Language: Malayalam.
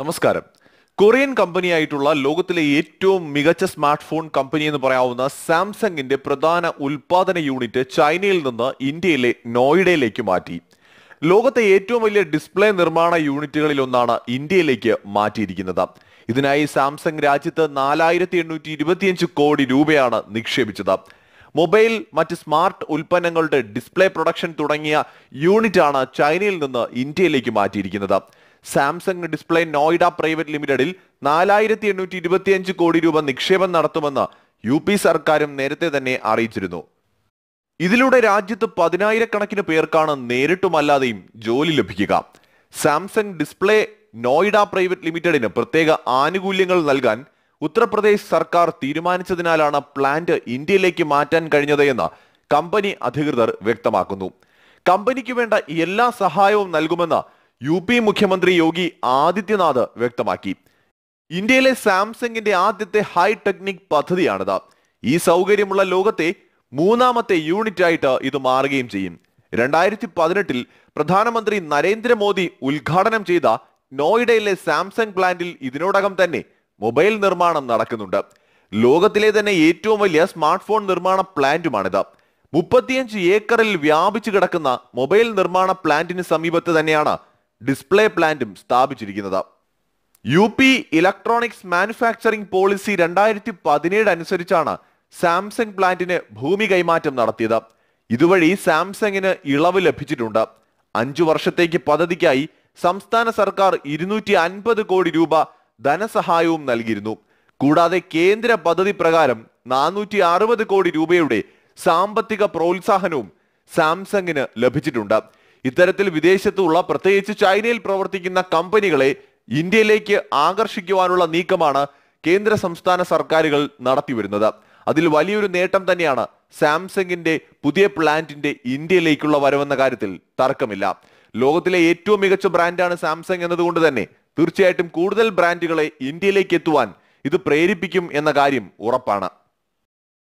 നമസ്കാരം കൊറിയൻ ആയിട്ടുള്ള ലോകത്തിലെ ഏറ്റവും മികച്ച സ്മാർട്ട് ഫോൺ കമ്പനി എന്ന് പറയാവുന്ന സാംസങ്ങിന്റെ പ്രധാന ഉൽപാദന യൂണിറ്റ് ചൈനയിൽ നിന്ന് ഇന്ത്യയിലെ നോയിഡയിലേക്ക് മാറ്റി ലോകത്തെ ഏറ്റവും വലിയ ഡിസ്പ്ലേ നിർമ്മാണ യൂണിറ്റുകളിൽ ഒന്നാണ് ഇന്ത്യയിലേക്ക് മാറ്റിയിരിക്കുന്നത് ഇതിനായി സാംസങ് രാജ്യത്ത് നാലായിരത്തി എണ്ണൂറ്റി ഇരുപത്തിയഞ്ച് കോടി രൂപയാണ് നിക്ഷേപിച്ചത് മൊബൈൽ മറ്റ് സ്മാർട്ട് ഉൽപ്പന്നങ്ങളുടെ ഡിസ്പ്ലേ പ്രൊഡക്ഷൻ തുടങ്ങിയ യൂണിറ്റാണ് ചൈനയിൽ നിന്ന് ഇന്ത്യയിലേക്ക് മാറ്റിയിരിക്കുന്നത് സാംസങ് ഡിസ്പ്ലേ നോയിഡ പ്രൈവറ്റ് ലിമിറ്റഡിൽ നാലായിരത്തി എണ്ണൂറ്റി ഇരുപത്തിയഞ്ച് കോടി രൂപ നിക്ഷേപം നടത്തുമെന്ന് യു പി സർക്കാരും നേരത്തെ തന്നെ അറിയിച്ചിരുന്നു ഇതിലൂടെ രാജ്യത്ത് പതിനായിരക്കണക്കിന് പേർക്കാണ് നേരിട്ടുമല്ലാതെയും ജോലി ലഭിക്കുക സാംസങ് ഡിസ്പ്ലേ നോയിഡ പ്രൈവറ്റ് ലിമിറ്റഡിന് പ്രത്യേക ആനുകൂല്യങ്ങൾ നൽകാൻ ഉത്തർപ്രദേശ് സർക്കാർ തീരുമാനിച്ചതിനാലാണ് പ്ലാന്റ് ഇന്ത്യയിലേക്ക് മാറ്റാൻ കഴിഞ്ഞത് എന്ന് കമ്പനി അധികൃതർ വ്യക്തമാക്കുന്നു കമ്പനിക്ക് വേണ്ട എല്ലാ സഹായവും നൽകുമെന്ന് യു പി മുഖ്യമന്ത്രി യോഗി ആദിത്യനാഥ് വ്യക്തമാക്കി ഇന്ത്യയിലെ സാംസങ്ങിന്റെ ആദ്യത്തെ ഹൈ ടെക്നിക് പദ്ധതിയാണിത് ഈ സൗകര്യമുള്ള ലോകത്തെ മൂന്നാമത്തെ യൂണിറ്റായിട്ട് ഇത് മാറുകയും ചെയ്യും രണ്ടായിരത്തി പതിനെട്ടിൽ പ്രധാനമന്ത്രി നരേന്ദ്രമോദി ഉദ്ഘാടനം ചെയ്ത നോയിഡയിലെ സാംസങ് പ്ലാന്റിൽ ഇതിനോടകം തന്നെ മൊബൈൽ നിർമ്മാണം നടക്കുന്നുണ്ട് ലോകത്തിലെ തന്നെ ഏറ്റവും വലിയ സ്മാർട്ട് ഫോൺ നിർമ്മാണ പ്ലാന്റുമാണിത് മുപ്പത്തിയഞ്ച് ഏക്കറിൽ വ്യാപിച്ചു കിടക്കുന്ന മൊബൈൽ നിർമ്മാണ പ്ലാന്റിന് സമീപത്ത് തന്നെയാണ് ഡിസ്പ്ലേ പ്ലാന്റും സ്ഥാപിച്ചിരിക്കുന്നത് U P electronics manufacturing policy രണ്ടായിരത്തി പതിനേഴ് അനുസരിച്ചാണ് സാംസങ് പ്ലാന്റിന് ഭൂമി കൈമാറ്റം നടത്തിയത് ഇതുവഴി സാംസങ്ങിന് ഇളവ് ലഭിച്ചിട്ടുണ്ട് അഞ്ചു വർഷത്തേക്ക് പദ്ധതിക്കായി സംസ്ഥാന സർക്കാർ ഇരുന്നൂറ്റി അൻപത് കോടി രൂപ ധനസഹായവും നൽകിയിരുന്നു കൂടാതെ കേന്ദ്ര പദ്ധതി പ്രകാരം നാനൂറ്റി അറുപത് കോടി രൂപയുടെ സാമ്പത്തിക പ്രോത്സാഹനവും സാംസങ്ങിന് ലഭിച്ചിട്ടുണ്ട് ഇത്തരത്തിൽ വിദേശത്തുള്ള പ്രത്യേകിച്ച് ചൈനയിൽ പ്രവർത്തിക്കുന്ന കമ്പനികളെ ഇന്ത്യയിലേക്ക് ആകർഷിക്കുവാനുള്ള നീക്കമാണ് കേന്ദ്ര സംസ്ഥാന സർക്കാരുകൾ നടത്തിവരുന്നത് അതിൽ വലിയൊരു നേട്ടം തന്നെയാണ് സാംസങ്ങിന്റെ പുതിയ പ്ലാന്റിന്റെ ഇന്ത്യയിലേക്കുള്ള വരവെന്ന കാര്യത്തിൽ തർക്കമില്ല ലോകത്തിലെ ഏറ്റവും മികച്ച ബ്രാൻഡാണ് സാംസങ് എന്നതുകൊണ്ട് തന്നെ തീർച്ചയായിട്ടും കൂടുതൽ ബ്രാൻഡുകളെ ഇന്ത്യയിലേക്ക് എത്തുവാൻ ഇത് പ്രേരിപ്പിക്കും എന്ന കാര്യം ഉറപ്പാണ്